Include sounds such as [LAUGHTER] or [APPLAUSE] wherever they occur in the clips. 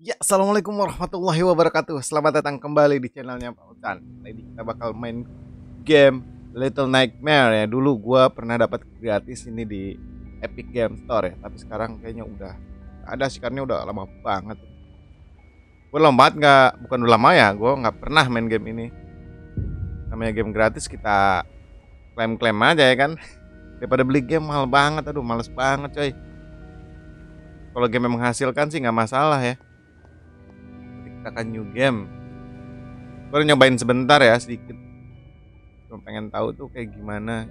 Ya, Assalamualaikum warahmatullahi wabarakatuh Selamat datang kembali di channelnya Pak Utan ini kita bakal main game Little Nightmare ya Dulu gue pernah dapat gratis ini di Epic Game Store ya Tapi sekarang kayaknya udah ada sih karena udah lama banget Gue lompat nggak? bukan udah lama ya Gue nggak pernah main game ini Namanya game gratis kita klaim-klaim aja ya kan Daripada beli game mahal banget Aduh males banget coy kalau game menghasilkan sih nggak masalah ya menciptakan new game baru nyobain sebentar ya sedikit cuma pengen tahu tuh kayak gimana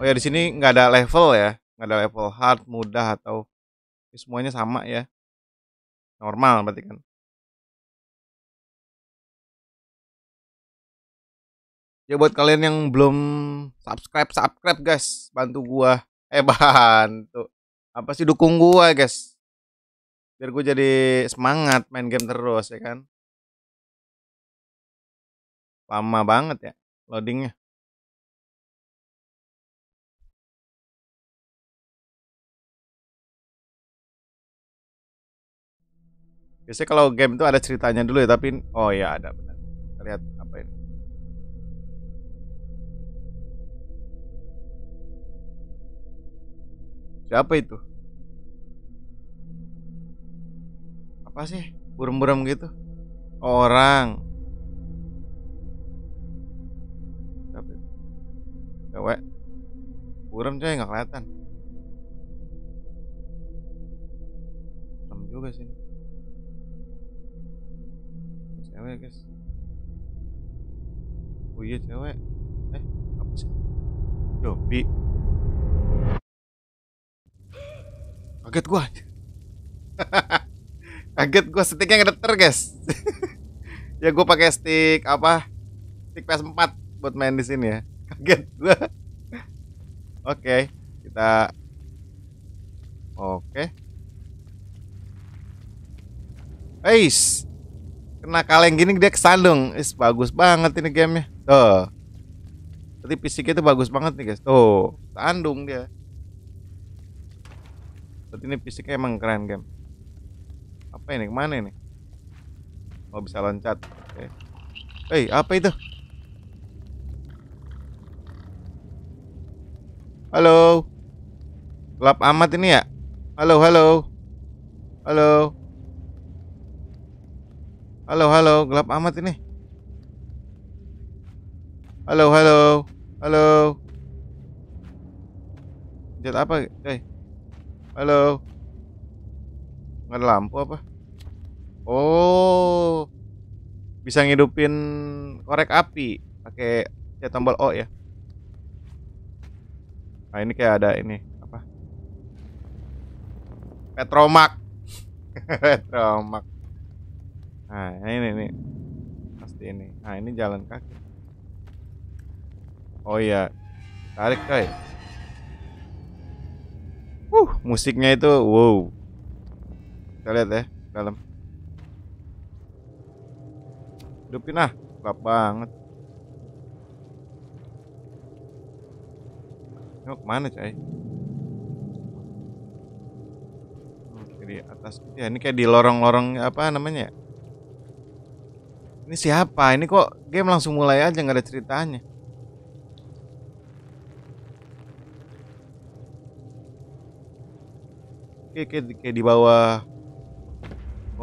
oh ya di sini nggak ada level ya nggak ada level hard mudah atau ya semuanya sama ya normal berarti kan ya buat kalian yang belum subscribe subscribe guys bantu gua eh [LAUGHS] bantu apa sih dukung gua guys biar gue jadi semangat main game terus ya kan lama banget ya loadingnya biasanya kalau game itu ada ceritanya dulu ya tapi oh ya ada benar Kita lihat apa ini siapa itu apa sih buram burem gitu orang tapi cewek buram coy nggak kelihatan serem juga sih cewek guys oh iya cewek eh apa sih Jopi kaget gua [LAUGHS] Kaget gue sticknya ngedeter guys. [LAUGHS] ya gue pakai stick apa? Stick PS4 buat main di sini ya. [LAUGHS] Kaget gue. Oke, okay, kita Oke. Okay. guys Kena kaleng gini dia kesandung. Is bagus banget ini gamenya. Tuh. tapi fisiknya itu bagus banget nih guys. Tuh, sandung dia. tapi ini fisiknya emang keren game. Apa ini? Kemana ini? Oh bisa loncat. Oke. Okay. apa itu? Halo. Gelap amat ini ya? Halo, halo. Halo. Halo, halo. Gelap amat ini. Halo, halo. Halo. Jat apa? Hey. Halo nggak ada lampu apa oh bisa ngidupin korek api pakai ya tombol O ya nah ini kayak ada ini apa petromak [LAUGHS] petromak nah ini nih pasti ini nah ini jalan kaki oh iya tarik coy uh musiknya itu wow kita lihat ya dalam. Hidupin ah, gelap banget. Ini mau kemana cai? Hmm, di atas gitu ya ini kayak di lorong-lorong apa namanya? Ya? Ini siapa? Ini kok game langsung mulai aja nggak ada ceritanya. Oke, kayak, kayak di bawah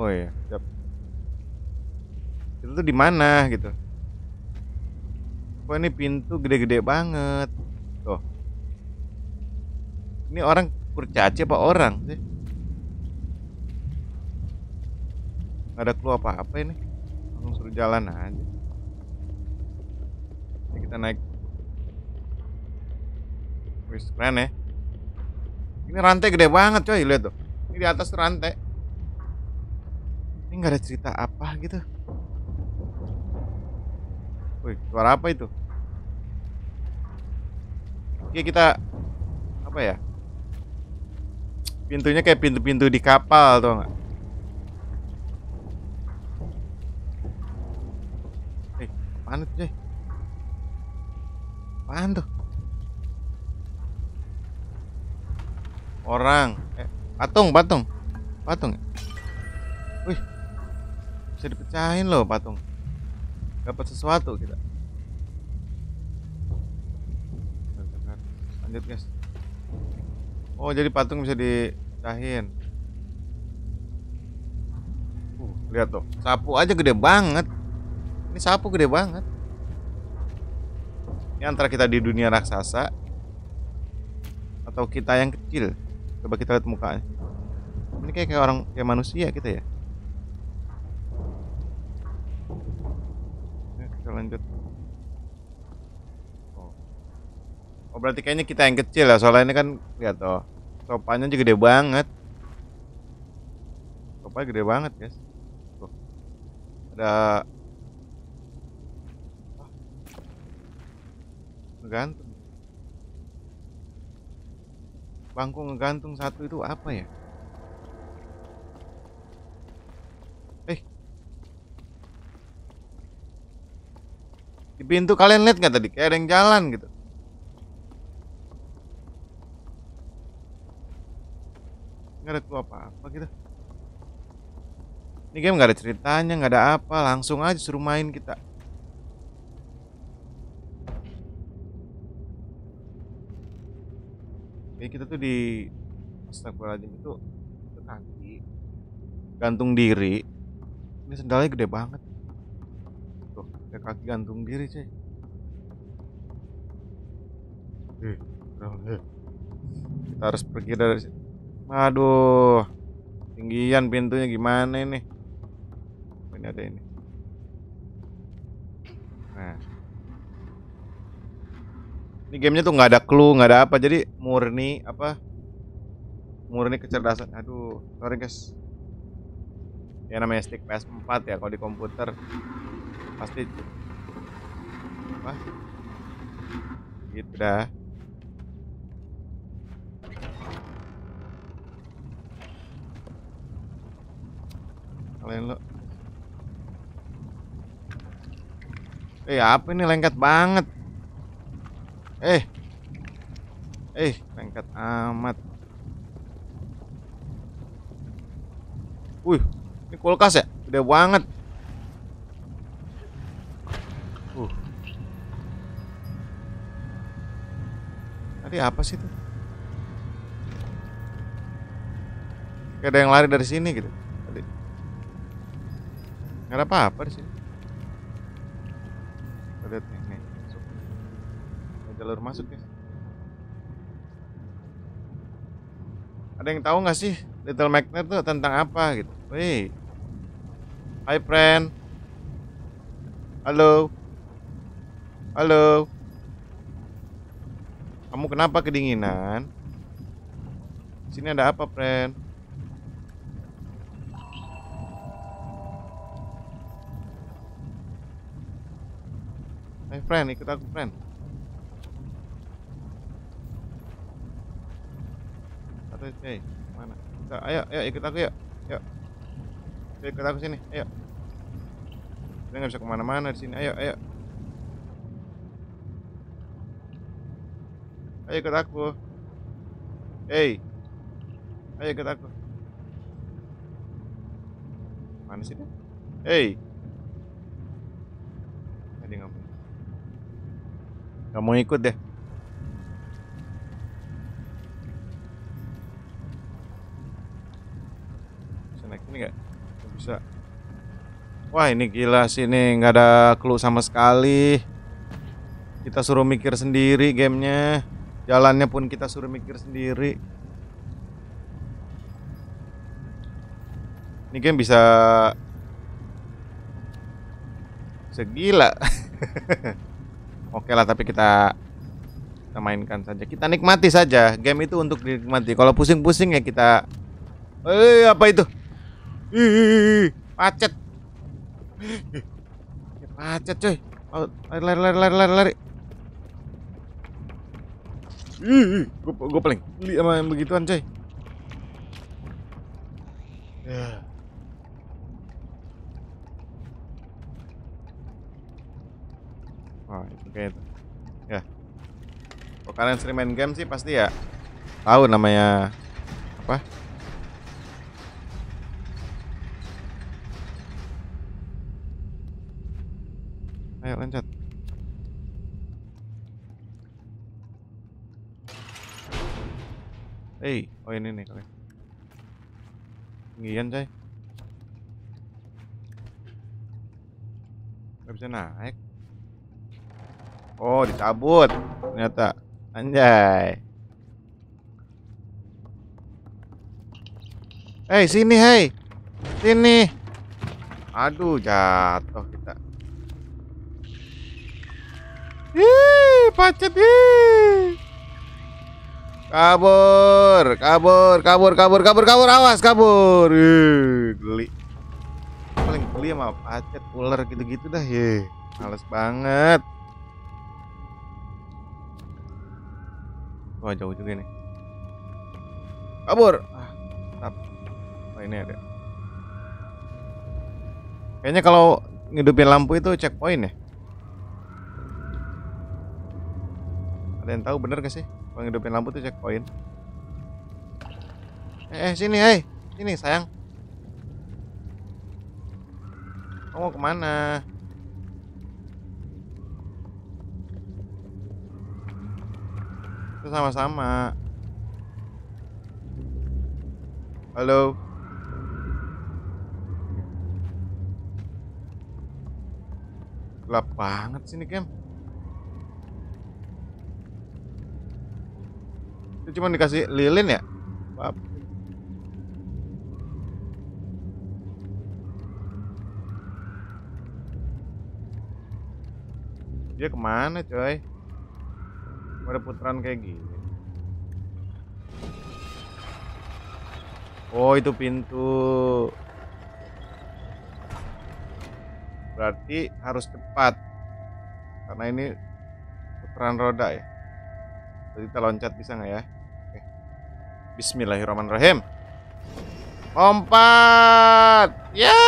Oh iya, siap. Itu tuh di mana gitu. Kok ini pintu gede-gede banget. Tuh. Ini orang kurcaci apa orang sih? Gak ada clue apa-apa ini. Langsung suruh jalan aja. Ini kita naik. Wis keren ya. Ini rantai gede banget coy, lihat tuh. Ini di atas rantai nggak ada cerita apa gitu Wih, suara apa itu? Oke, kita apa ya? Pintunya kayak pintu-pintu di kapal tuh nggak? Eh, apaan itu, deh? tuh? Orang, eh, patung, patung, patung. Ya? bisa dipecahin loh patung dapat sesuatu kita lanjut guys oh jadi patung bisa dipecahin uh, lihat tuh sapu aja gede banget ini sapu gede banget ini antara kita di dunia raksasa atau kita yang kecil coba kita lihat mukanya ini kayak, kayak orang kayak manusia kita gitu ya Oke lanjut. Oh. oh berarti kayaknya kita yang kecil ya soalnya ini kan lihat tuh oh, topanya juga gede banget. Topanya gede banget guys. Tuh. Ada ah. ngegantung. Bangku ngegantung satu itu apa ya? di pintu kalian lihat nggak tadi kayak ada yang jalan gitu nggak ada tuh apa-apa gitu ini game nggak ada ceritanya nggak ada apa langsung aja suruh main kita Oke, kita tuh di Astagfirullahaladzim itu itu kaki gantung diri ini sendalnya gede banget kaki gantung diri cuy Kita harus pergi dari sini Aduh Tinggian pintunya gimana ini oh, Ini ada ini Nah Ini gamenya tuh nggak ada clue, nggak ada apa Jadi murni apa Murni kecerdasan Aduh, sorry guys Ya namanya stick PS4 ya kalau di komputer pasti apa gitu dah kalian lo eh apa ini lengket banget eh eh lengket amat wih ini kulkas ya udah banget Tadi apa sih itu? Kayak ada yang lari dari sini gitu. Tadi. Gak ada apa-apa di sini. lihat nih, nih. Masuk. Ada jalur masuk nih. Ada yang tahu nggak sih Little Magnet tuh tentang apa gitu? Wih. Hi friend. Halo. Halo. Kamu kenapa kedinginan? Sini ada apa, friend? hey, eh, friend, ikut aku friend Satu, hey, mana? Kita, ayo, ayo ikut aku yuk Yuk Ayo ikut aku sini, ayo Kita nggak bisa kemana-mana di sini, ayo, ayo Ayo ikut aku. Hey. Ayo ikut aku. Mana sih dia? Hey. Tadi nggak mau. mau ikut deh. Bisa naik ini nggak? gak bisa. Wah ini gila sih nih nggak ada clue sama sekali. Kita suruh mikir sendiri gamenya jalannya pun kita suruh mikir sendiri ini game bisa segila [LAUGHS] oke lah tapi kita kita mainkan saja kita nikmati saja game itu untuk dinikmati kalau pusing-pusing ya kita eh apa itu Ih, macet macet coy oh, lari lari lari lari lari gue hmm, hmm. gue paling li sama yang begituan, coy. Ya. wah itu kayak itu. Ya. Kalau kalian sering main game sih pasti ya tahu namanya apa? Eh, hey, oh ini nih kalian. Tinggian coy. Gak bisa naik. Oh, dicabut. Ternyata. Anjay. hey, sini, hei. Sini. Aduh, jatuh kita. Ih, pacet, ih. Kabur, kabur, kabur, kabur, kabur, kabur, awas, kabur. geli. Paling geli sama pacet, ular gitu-gitu dah. Ye, males banget. Wah, jauh juga nih. Kabur. Ah, oh, ini ada. Kayaknya kalau ngidupin lampu itu checkpoint ya. Ada yang tahu bener gak sih? Kalau lampu tuh checkpoint. Eh, eh sini, hei. Eh. Sini, sayang. Kamu mau kemana? Itu sama-sama. Halo. Gelap banget sini, game. Itu cuma dikasih lilin ya? Maaf. Dia kemana coy? Ada putaran kayak gini. Oh itu pintu. Berarti harus cepat. Karena ini putaran roda ya. Jadi kita loncat bisa nggak ya? Bismillahirrahmanirrahim. Lompat. Ya.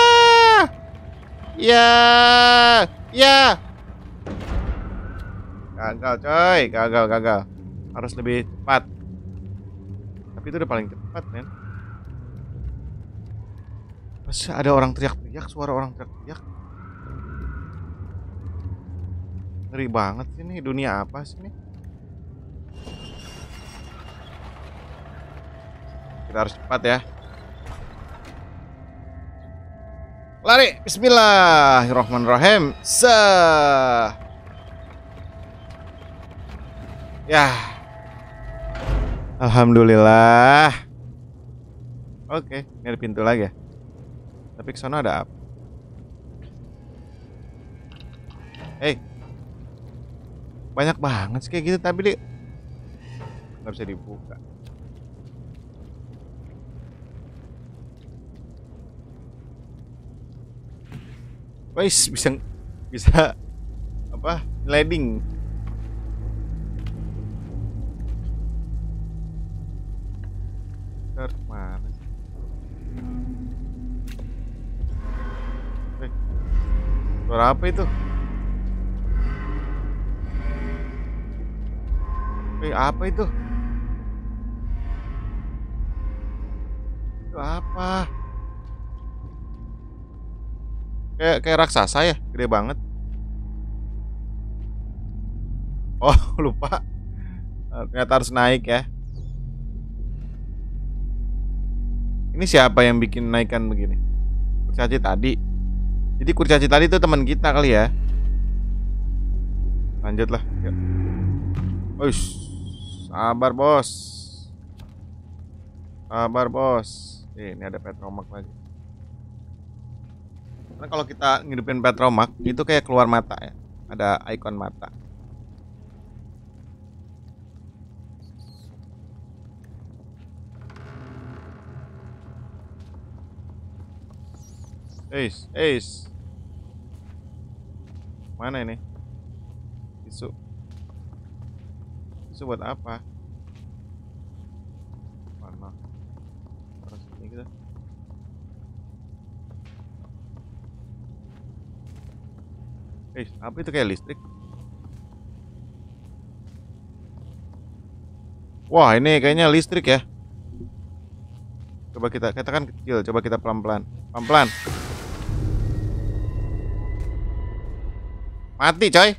Ya. Ya. Gagal, coy. Gagal, gagal. Harus lebih cepat. Tapi itu udah paling cepat, men. Masa ada orang teriak-teriak, suara orang teriak-teriak. Ngeri banget sih ini dunia apa sih ini? Kita harus cepat ya. Lari. Bismillahirrahmanirrahim. Se. Ya. Alhamdulillah. Oke, ini ada pintu lagi ya. Tapi ke sana ada apa? Hei. Banyak banget sih kayak gitu tapi dia nggak bisa dibuka. Wais bisa bisa apa? Landing. Ntar mana eh, Suara apa itu? Eh, apa itu? Itu apa? Kayak kayak raksasa ya, gede banget. Oh, [LAUGHS] lupa. Eh, ternyata harus naik ya. Ini siapa yang bikin naikan begini? Kurcaci tadi. Jadi kurcaci tadi itu teman kita kali ya. Lanjutlah. Oish. Sabar, Bos. Sabar, Bos. ini ada petromak lagi. Karena kalau kita ngidupin Petromak itu kayak keluar mata ya. Ada ikon mata. Ace, Ace. Mana ini? isu isu buat apa? Eh, apa itu kayak listrik? Wah, ini kayaknya listrik ya. Coba kita katakan kecil, coba kita pelan-pelan. Pelan-pelan. Mati, coy.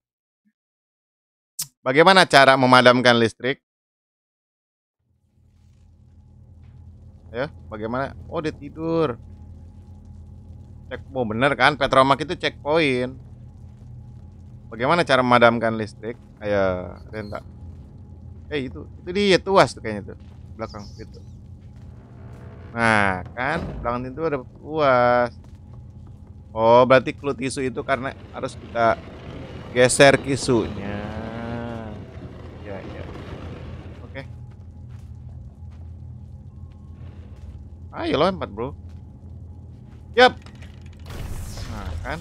[LAUGHS] Bagaimana cara memadamkan listrik? Ya, bagaimana? Oh, dia tidur. Cek, oh bener kan? Petromak itu checkpoint. Bagaimana cara memadamkan listrik? Ayo, Renta. Eh, itu. Itu dia tuas tuh kayaknya tuh. Belakang itu. Nah, kan belakang itu ada tuas. Oh, berarti clue tisu itu karena harus kita geser kisunya. Ya, ya. Oke. Okay. Ayo lompat, Bro. Yap kan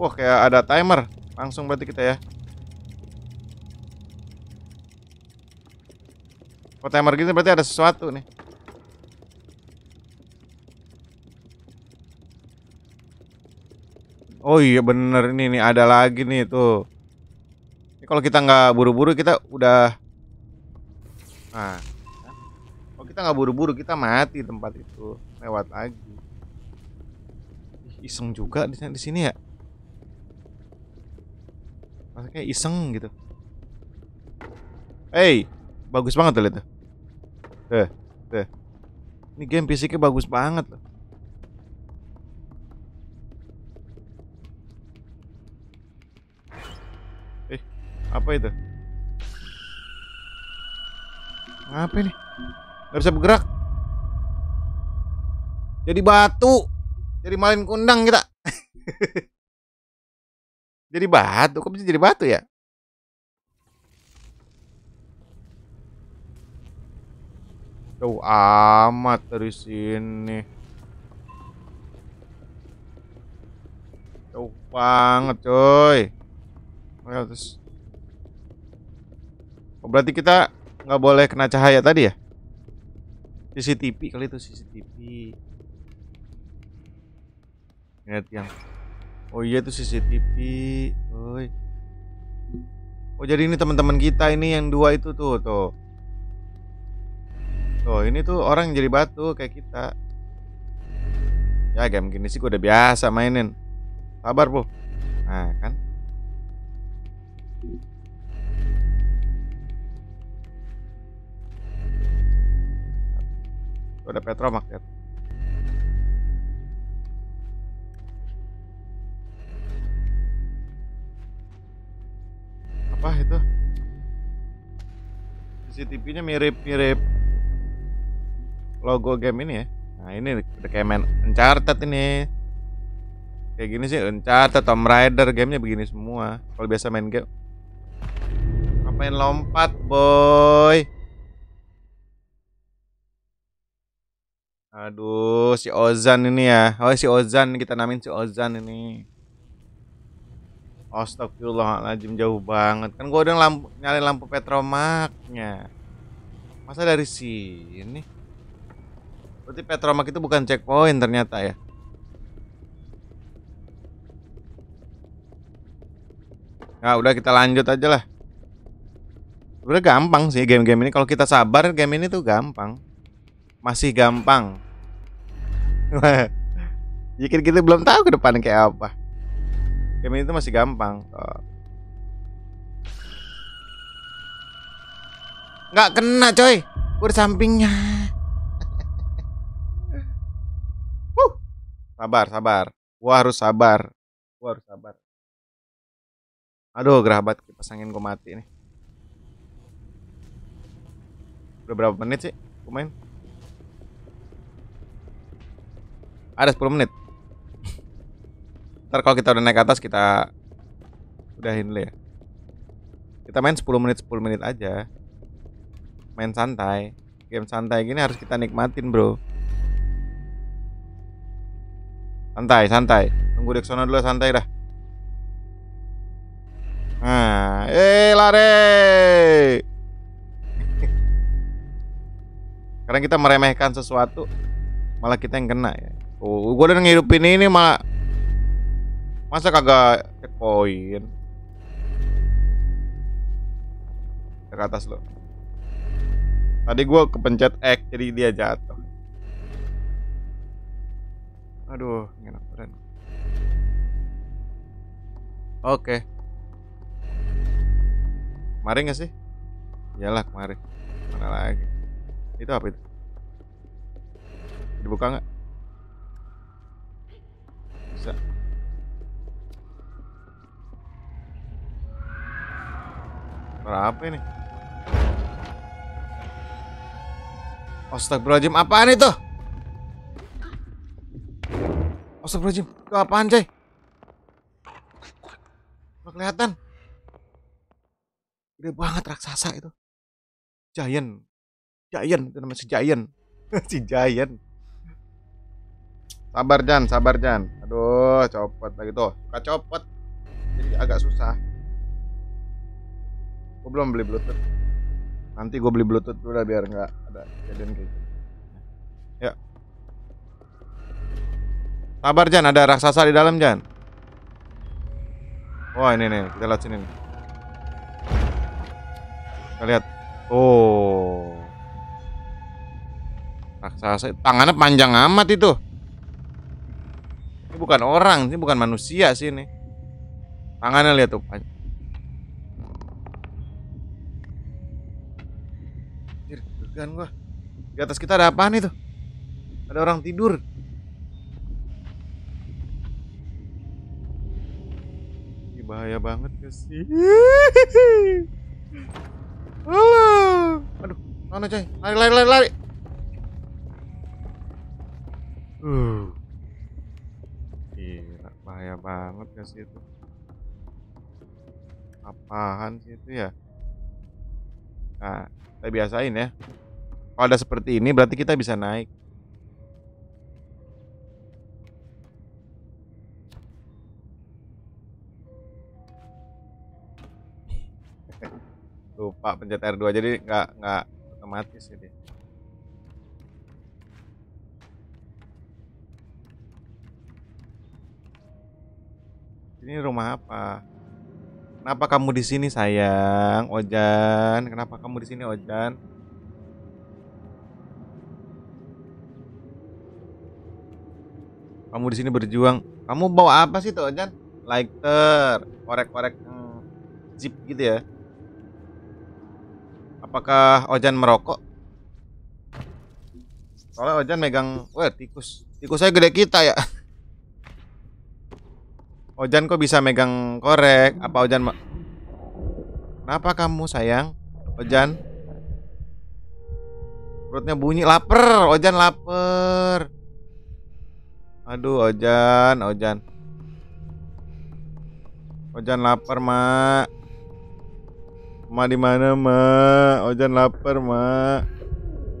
wah kayak ada timer langsung berarti kita ya kalau oh, timer gini gitu berarti ada sesuatu nih Oh iya bener ini nih ada lagi nih tuh. kalau kita nggak buru-buru kita udah. Nah, kalau kita nggak buru-buru kita mati tempat itu lewat lagi iseng juga di, di sini ya maksudnya iseng gitu hey bagus banget tuh lihat tuh tuh, ini game fisiknya bagus banget loh eh apa itu Apa ini? nggak bisa bergerak jadi batu jadi malin kundang kita. [LAUGHS] jadi batu, kok bisa jadi batu ya? Jauh amat dari sini. Jauh banget, coy. terus. Oh, berarti kita nggak boleh kena cahaya tadi ya? CCTV kali itu CCTV. Ingat yang Oh iya itu CCTV. Oi. Oh jadi ini teman-teman kita ini yang dua itu tuh tuh. Tuh ini tuh orang jadi batu kayak kita. Ya game gini sih gue udah biasa mainin. Sabar bu. Nah kan. ada petromak ya. CCTV-nya mirip-mirip logo game ini ya. Nah, ini kayak main Uncharted ini. Kayak gini sih Uncharted, Tomb Raider, gamenya begini semua. Kalau biasa main game main lompat, boy. Aduh, si Ozan ini ya. Oh, si Ozan kita namain si Ozan ini. Astagfirullahaladzim jauh banget Kan gue udah lampu, nyari lampu petromaknya Masa dari sini? Berarti petromak itu bukan checkpoint ternyata ya Nah udah kita lanjut aja lah Udah gampang sih game-game ini Kalau kita sabar game ini tuh gampang Masih gampang Jikir [LAUGHS] ya, kan kita belum tahu ke depan kayak apa game itu masih gampang eh. nggak kena coy gue sampingnya [LAUGHS] uh. sabar sabar gua harus sabar gua harus sabar aduh gerabat kipas Pasangin gua mati nih udah berapa menit sih gua main ada 10 menit Ntar kalau kita udah naik atas kita udahin dulu ya. Kita main 10 menit 10 menit aja. Main santai. Game santai gini harus kita nikmatin, Bro. Santai, santai. Tunggu di sana dulu santai dah. Nah, eh lari. [LAUGHS] Karena kita meremehkan sesuatu, malah kita yang kena ya. Oh, gue udah ngehidupin ini malah Masa kagak checkpoint? Ke atas lo. Tadi gue kepencet X jadi dia jatuh. Aduh, enak keren Oke. Kemarin gak sih? Iyalah kemarin. Mana lagi? Itu apa itu? Dibuka nggak? Bisa. Berapa ini? Astagfirullahaladzim, apaan itu? Astagfirullahaladzim, itu apaan coy? Nggak kelihatan Gede banget raksasa itu Giant Giant, itu namanya si Giant [LAUGHS] Si Giant Sabar Jan, sabar Jan Aduh, copot lagi tuh Suka copot Jadi agak susah gue belum beli bluetooth nanti gue beli bluetooth udah biar nggak ada kejadian kayak gitu ya sabar Jan ada raksasa di dalam Jan wah ini nih kita lihat sini nih kita lihat oh raksasa tangannya panjang amat itu ini bukan orang ini bukan manusia sih ini tangannya lihat tuh deg-degan gua. Di atas kita ada apaan itu? Ada orang tidur. Ini bahaya banget guys. Halo. Aduh, mana coy? Lari lari lari lari. Uh. Gila, bahaya banget guys itu. Apaan sih itu ya? Nah, kita biasain ya. Kalau ada seperti ini berarti kita bisa naik. [LAUGHS] Lupa pencet R2 jadi nggak nggak otomatis ini Ini rumah apa? Kenapa kamu di sini sayang, Ojan? Kenapa kamu di sini, Ojan? Kamu di sini berjuang. Kamu bawa apa sih tuh, Ojan? Lighter, korek-korek hmm, zip gitu ya. Apakah Ojan merokok? Soalnya Ojan megang, wah tikus. Tikus saya gede kita ya. [LAUGHS] Ojan kok bisa megang korek? Apa Ojan ma Kenapa kamu sayang? Ojan Perutnya bunyi lapar Ojan lapar Aduh Ojan Ojan Ojan lapar mak Ma di mana mak Ojan lapar mak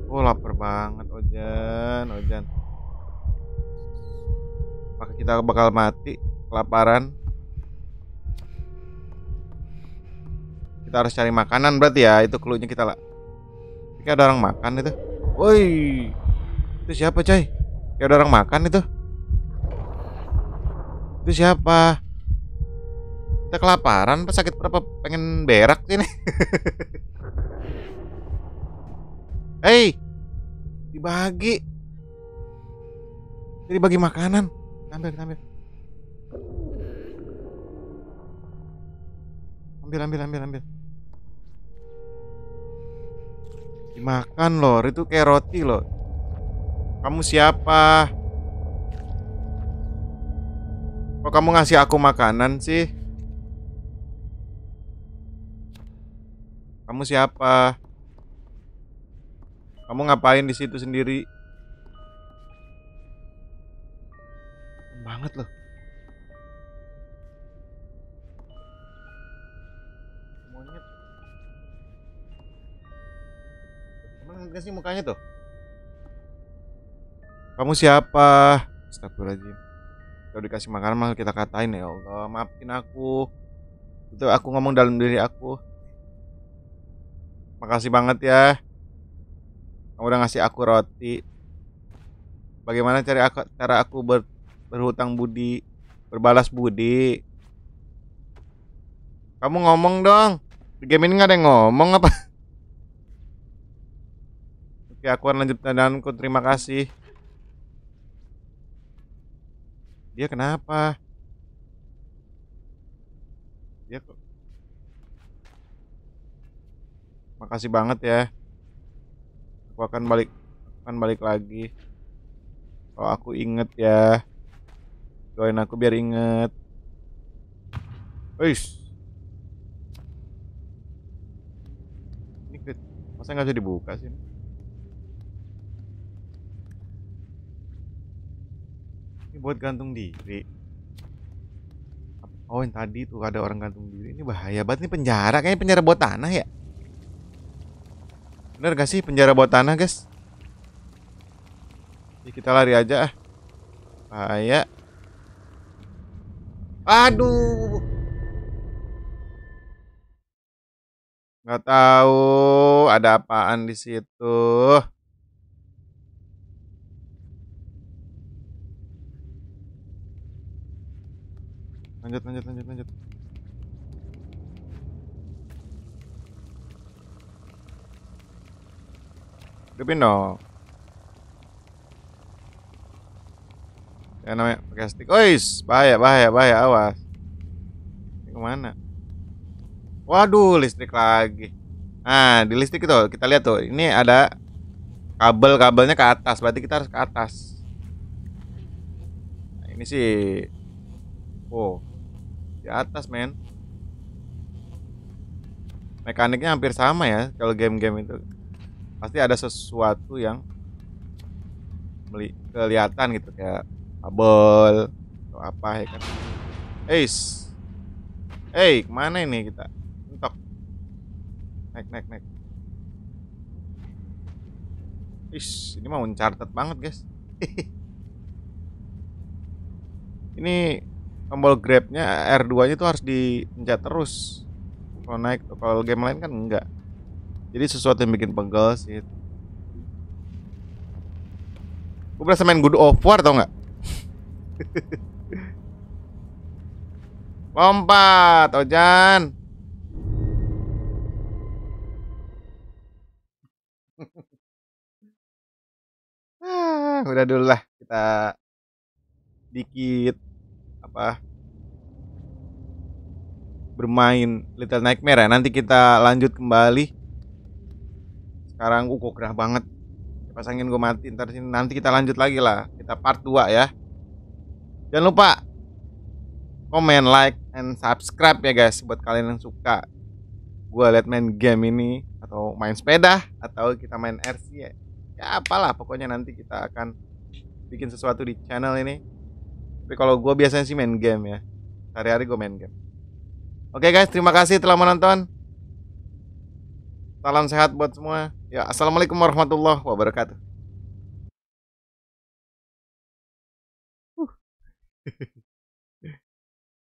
Oh lapar banget Ojan Ojan Apakah kita bakal mati? kelaparan kita harus cari makanan berarti ya itu keluarnya kita lah Kayak ada orang makan itu woi itu siapa coy kayak ada orang makan itu itu siapa kita kelaparan pas sakit berapa pengen berak sini [LAUGHS] hei dibagi jadi bagi makanan ambil ambil ambil ambil ambil ambil dimakan lor itu kayak roti loh kamu siapa kok kamu ngasih aku makanan sih kamu siapa kamu ngapain di situ sendiri banget loh gak sih mukanya tuh? Kamu siapa? Astagfirullahaladzim Kalau dikasih makanan malah kita katain ya Allah Maafin aku Itu aku ngomong dalam diri aku Makasih banget ya Kamu udah ngasih aku roti Bagaimana cara aku, cara aku ber, berhutang budi Berbalas budi Kamu ngomong dong Di game ini gak ada yang ngomong apa? aku lanjutkan lanjut tandaanku. terima kasih dia kenapa dia kok makasih banget ya aku akan balik akan balik lagi kalau aku inget ya doain aku biar inget Wih, Ini masa nggak bisa dibuka sih? buat gantung diri oh yang tadi tuh ada orang gantung diri ini bahaya banget nih penjara kayaknya penjara buat tanah ya bener gak sih penjara buat tanah guys Jadi kita lari aja ah bahaya aduh Gak tahu ada apaan di situ lanjut lanjut lanjut lanjut hidupin dong ya namanya pakai stick ois bahaya bahaya bahaya awas ini kemana waduh listrik lagi nah di listrik itu kita lihat tuh ini ada kabel kabelnya ke atas berarti kita harus ke atas nah, ini sih oh di atas men mekaniknya hampir sama ya kalau game-game itu pasti ada sesuatu yang kelihatan gitu kayak kabel atau apa ya kan Eis Hey, kemana ini kita? Entok. Naik, naik, naik. Ish, ini mau uncharted banget, guys. [LAUGHS] ini tombol grabnya R2 nya itu harus dipencet terus kalau naik kalau game lain kan enggak jadi sesuatu yang bikin pegel sih gue berasa main good of war tau nggak [LAUGHS] lompat Ojan [LAUGHS] ah, udah dulu lah kita dikit apa bermain Little Nightmare ya. Nanti kita lanjut kembali. Sekarang uh, kok gerah banget. pasangin gue mati ntar sini. Nanti kita lanjut lagi lah. Kita part 2 ya. Jangan lupa komen, like, and subscribe ya guys buat kalian yang suka gue liat main game ini atau main sepeda atau kita main RC ya. Ya apalah pokoknya nanti kita akan bikin sesuatu di channel ini tapi kalau gue biasanya sih main game ya hari hari gue main game oke okay, guys terima kasih telah menonton salam sehat buat semua ya assalamualaikum warahmatullahi wabarakatuh uh. [LAUGHS]